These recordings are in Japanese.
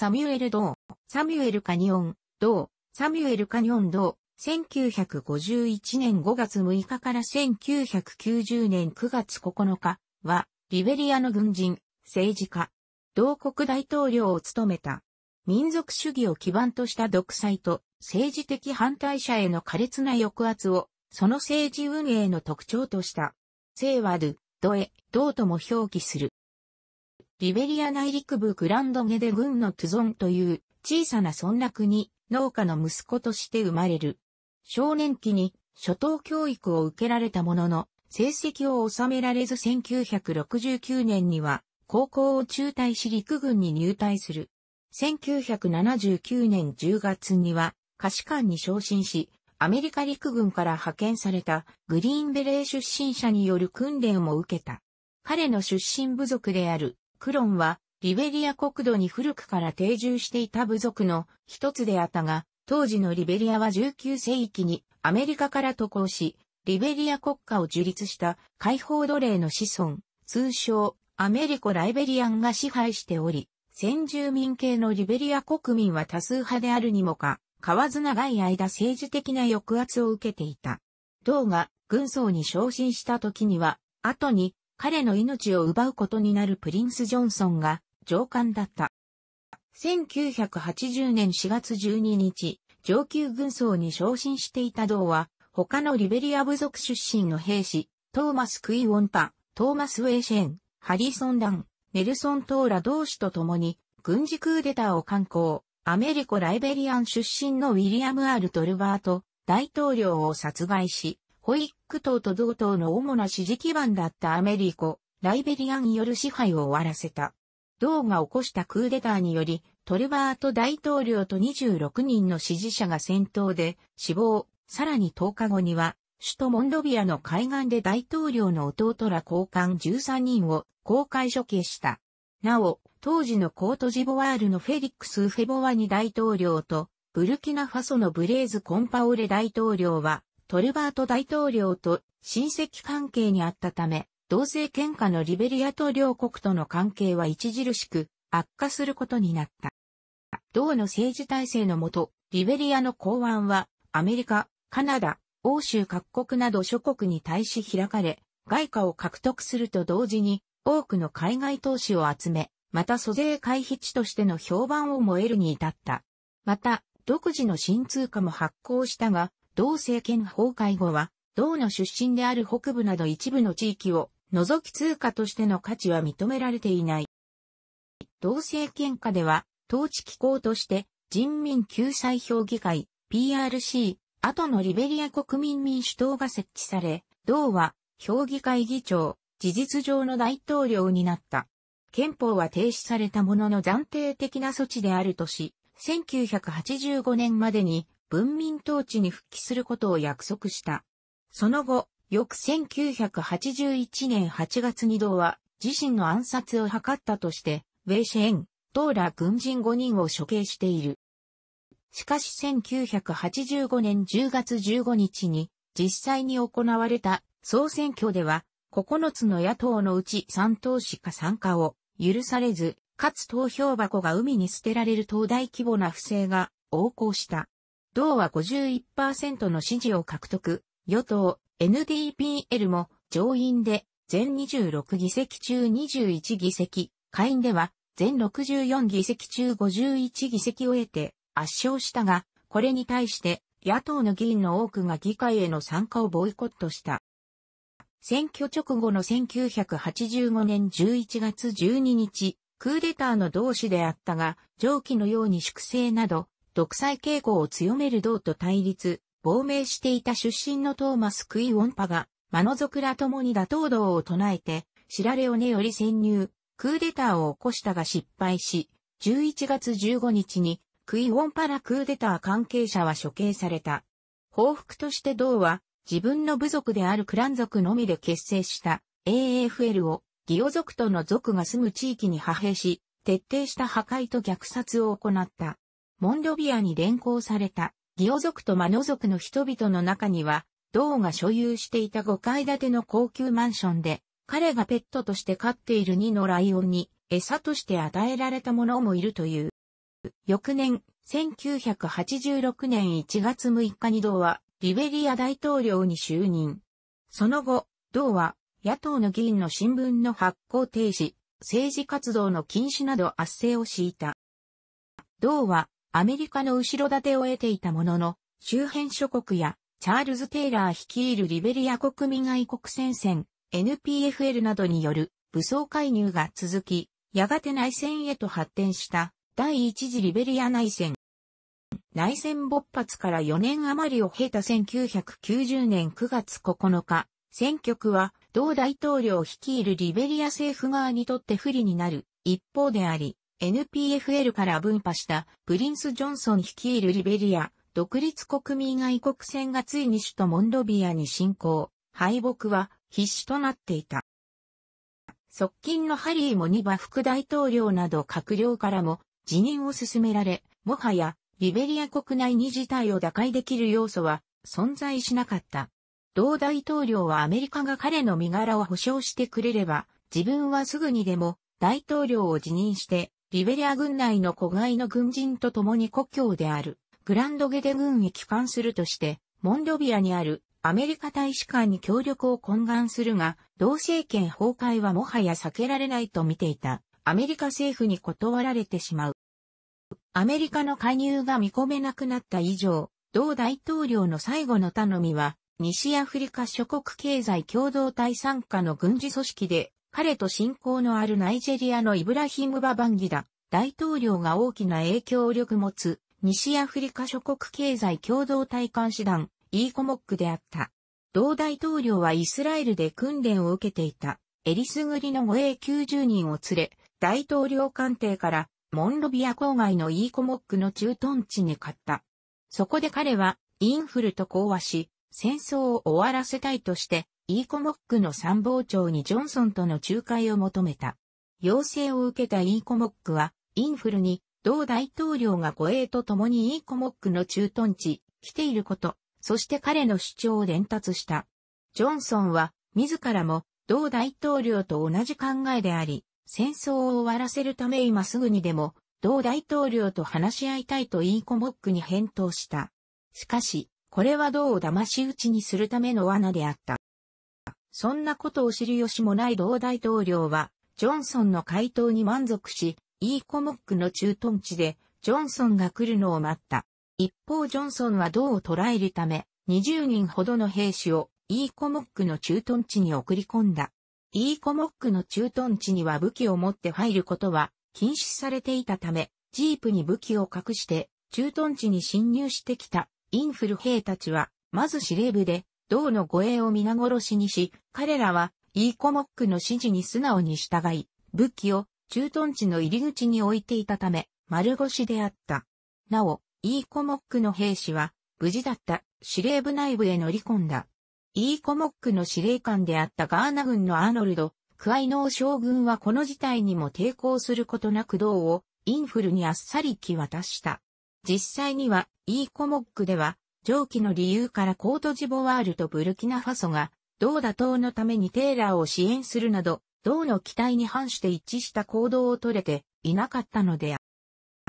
サミュエル・ドーン、サミュエル・カニオン、ドー、サミュエル・カニオン・ドー、1951年5月6日から1990年9月9日は、リベリアの軍人、政治家、同国大統領を務めた。民族主義を基盤とした独裁と政治的反対者への苛烈な抑圧を、その政治運営の特徴とした。セーワル、ドエ、ドーとも表記する。リベリア内陸部グランドゲデ軍のトゥゾンという小さな村落に農家の息子として生まれる。少年期に初等教育を受けられたものの、成績を収められず1969年には高校を中退し陸軍に入隊する。1979年10月には可視官に昇進し、アメリカ陸軍から派遣されたグリーンベレー出身者による訓練を受けた。彼の出身部族であるクロンは、リベリア国土に古くから定住していた部族の一つであったが、当時のリベリアは19世紀にアメリカから渡航し、リベリア国家を樹立した解放奴隷の子孫、通称アメリコ・ライベリアンが支配しており、先住民系のリベリア国民は多数派であるにもか、買わず長い間政治的な抑圧を受けていた。同が軍曹に昇進した時には、後に彼の命を奪うことになるプリンス・ジョンソンが上官だった。1980年4月12日、上級軍曹に昇進していた同は、他のリベリア部族出身の兵士、トーマス・クイ・ウォンパ、トーマス・ウェイシェン、ハリソン・ラン、ネルソン・トーラ同士と共に、軍事クーデターを敢行、アメリコ・ライベリアン出身のウィリアム・アール・トルバート、大統領を殺害し、保育区党と同党の主な支持基盤だったアメリコ、ライベリアンよる支配を終わらせた。同が起こしたクーデターにより、トルバート大統領と26人の支持者が戦闘で死亡、さらに10日後には、首都モンドビアの海岸で大統領の弟ら交換13人を公開処刑した。なお、当時のコートジボワールのフェリックス・フェボワニ大統領と、ブルキナファソのブレーズ・コンパオレ大統領は、トルバート大統領と親戚関係にあったため、同性喧嘩のリベリアと両国との関係は著しく悪化することになった。同の政治体制のもと、リベリアの港湾はアメリカ、カナダ、欧州各国など諸国に対し開かれ、外貨を獲得すると同時に多くの海外投資を集め、また租税回避地としての評判を燃えるに至った。また、独自の新通貨も発行したが、同政権崩壊後は、同の出身である北部など一部の地域を除き通貨としての価値は認められていない。同政権下では、統治機構として人民救済評議会、PRC、後のリベリア国民民主党が設置され、同は評議会議長、事実上の大統領になった。憲法は停止されたものの暫定的な措置であるとし、1985年までに文民統治に復帰することを約束した。その後、翌1981年8月に同は自身の暗殺を図ったとして、ウェイシェン、トーラ軍人5人を処刑している。しかし1985年10月15日に実際に行われた総選挙では9つの野党のうち3党しか参加を許されず、かつ投票箱が海に捨てられる東大規模な不正が横行した。同は51%の支持を獲得、与党 NDPL も上院で全26議席中21議席、下院では全64議席中51議席を得て圧勝したが、これに対して野党の議員の多くが議会への参加をボイコットした。選挙直後の1985年11月12日、クーデターの同志であったが、上記のように粛清など、独裁傾向を強める道と対立、亡命していた出身のトーマス・クイ・ウォンパが、マノ族らラ共に打倒道を唱えて、シラレオネより潜入、クーデターを起こしたが失敗し、11月15日に、クイ・ウォンパラクーデター関係者は処刑された。報復として道は、自分の部族であるクラン族のみで結成した AAFL を、ギオ族との族が住む地域に派兵し、徹底した破壊と虐殺を行った。モンドビアに連行された、ギオ族とマノ族の人々の中には、銅が所有していた5階建ての高級マンションで、彼がペットとして飼っている2のライオンに餌として与えられたものもいるという。翌年、1986年1月6日に銅はリベリア大統領に就任。その後、銅は野党の議員の新聞の発行停止、政治活動の禁止など圧政を敷いた。銅はアメリカの後ろ盾を得ていたものの、周辺諸国やチャールズ・テイラー率いるリベリア国民愛国戦線、NPFL などによる武装介入が続き、やがて内戦へと発展した第一次リベリア内戦。内戦勃発から4年余りを経た1990年9月9日、選挙区は同大統領を率いるリベリア政府側にとって不利になる一方であり、NPFL から分派したプリンス・ジョンソン率いるリベリア、独立国民愛国戦がついに首都モンドビアに侵攻、敗北は必死となっていた。側近のハリーもニバ副大統領など閣僚からも辞任を進められ、もはやリベリア国内に事態を打開できる要素は存在しなかった。同大統領はアメリカが彼の身柄を保証してくれれば、自分はすぐにでも大統領を辞任してリベリア軍内の子外の軍人と共に故郷である、グランドゲデ軍へ帰還するとして、モンドビアにあるアメリカ大使館に協力を懇願するが、同政権崩壊はもはや避けられないと見ていた、アメリカ政府に断られてしまう。アメリカの介入が見込めなくなった以上、同大統領の最後の頼みは、西アフリカ諸国経済共同体参加の軍事組織で彼と親交のあるナイジェリアのイブラヒム・ババンギダ、大統領が大きな影響力持つ、西アフリカ諸国経済共同体監視団、イーコモックであった。同大統領はイスラエルで訓練を受けていた、エリスグリの護衛90人を連れ、大統領官邸から、モンロビア郊外のイーコモックの駐屯地に買った。そこで彼は、インフルと講和し、戦争を終わらせたいとして、イーコモックの参謀長にジョンソンとの仲介を求めた。要請を受けたイーコモックは、インフルに、同大統領が護衛と共にイーコモックの駐屯地、来ていること、そして彼の主張を伝達した。ジョンソンは、自らも、同大統領と同じ考えであり、戦争を終わらせるため今すぐにでも、同大統領と話し合いたいとイーコモックに返答した。しかし、これは同を騙し討ちにするための罠であった。そんなことを知る由もない同大統領は、ジョンソンの回答に満足し、イーコモックの駐屯地で、ジョンソンが来るのを待った。一方ジョンソンは銅を捉えるため、20人ほどの兵士をイーコモックの駐屯地に送り込んだ。イーコモックの駐屯地には武器を持って入ることは禁止されていたため、ジープに武器を隠して駐屯地に侵入してきたインフル兵たちは、まず司令部で銅の護衛を皆殺しにし、彼らはイーコモックの指示に素直に従い、武器を駐屯地の入り口に置いていたため、丸腰であった。なお、イーコモックの兵士は、無事だった司令部内部へ乗り込んだ。イーコモックの司令官であったガーナ軍のアーノルド、クアイノー将軍はこの事態にも抵抗することなく銅をインフルにあっさり気渡した。実際には、イーコモックでは、上記の理由からコートジボワールとブルキナファソが、同打倒のためにテーラーを支援するなど、同の期待に反して一致した行動を取れていなかったのであ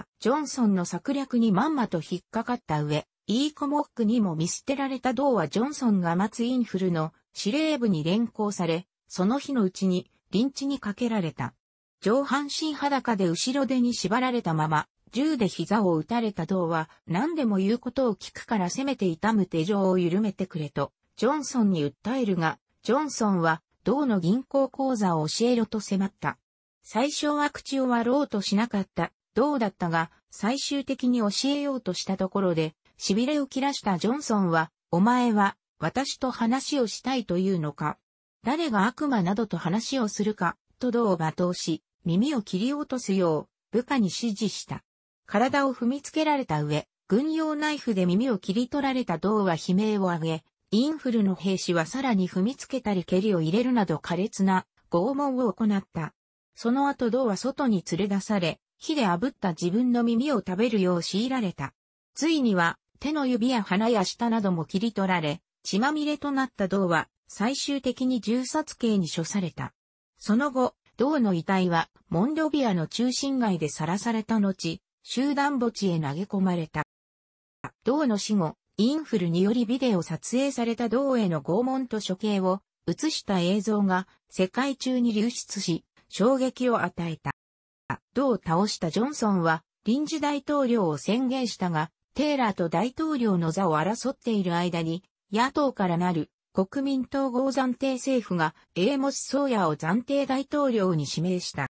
る。ジョンソンの策略にまんまと引っかかった上、イーコモックにも見捨てられた同はジョンソンが待つインフルの司令部に連行され、その日のうちに、臨地にかけられた。上半身裸で後ろ手に縛られたまま、銃で膝を打たれた銅は、何でも言うことを聞くからせめて痛む手錠を緩めてくれと、ジョンソンに訴えるが、ジョンソンは、銅の銀行口座を教えろと迫った。最初は口を割ろうとしなかった、銅だったが、最終的に教えようとしたところで、痺れを切らしたジョンソンは、お前は、私と話をしたいというのか。誰が悪魔などと話をするか、と銅を罵倒し、耳を切り落とすよう、部下に指示した。体を踏みつけられた上、軍用ナイフで耳を切り取られた銅は悲鳴を上げ、インフルの兵士はさらに踏みつけたり蹴りを入れるなど苛烈な拷問を行った。その後銅は外に連れ出され、火で炙った自分の耳を食べるよう強いられた。ついには手の指や鼻や舌なども切り取られ、血まみれとなった銅は最終的に銃殺刑に処された。その後、銅の遺体はモンドビアの中心街でさらされた後、集団墓地へ投げ込まれた。銅の死後、インフルによりビデオ撮影された銅への拷問と処刑を映した映像が世界中に流出し、衝撃を与えた。銅を倒したジョンソンは臨時大統領を宣言したが、テイラーと大統領の座を争っている間に、野党からなる国民統合暫定政府がエーモス・ソーヤを暫定大統領に指名した。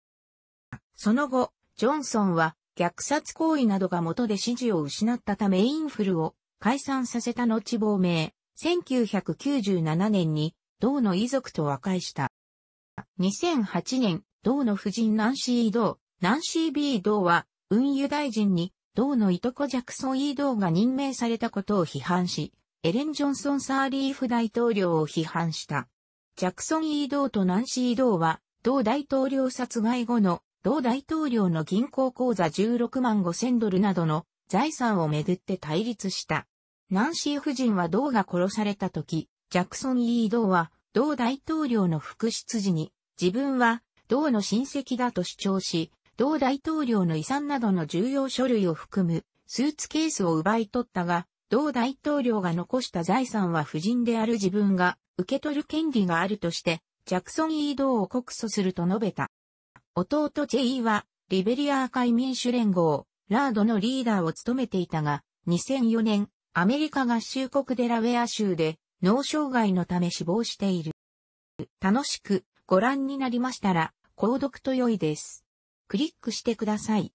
その後、ジョンソンは虐殺行為などが元で支持を失ったためインフルを解散させた後亡命、1997年に同の遺族と和解した。2008年、同の夫人ナンシー・イドー、ナンシー・ビー・ドーは、運輸大臣に、同のいとこジャクソン・イードーが任命されたことを批判し、エレン・ジョンソン・サーリーフ大統領を批判した。ジャクソン・イードーとナンシー・イドーは、同大統領殺害後の同大統領の銀行口座16万5千ドルなどの財産をめぐって対立した。ナンシー夫人は同が殺された時、ジャクソン・イードは同大統領の副執事に自分は同の親戚だと主張し、同大統領の遺産などの重要書類を含むスーツケースを奪い取ったが、同大統領が残した財産は夫人である自分が受け取る権利があるとして、ジャクソン・イードを告訴すると述べた。弟チェイは、リベリア海民主連合、ラードのリーダーを務めていたが、2004年、アメリカ合衆国デラウェア州で、脳障害のため死亡している。楽しくご覧になりましたら、購読と良いです。クリックしてください。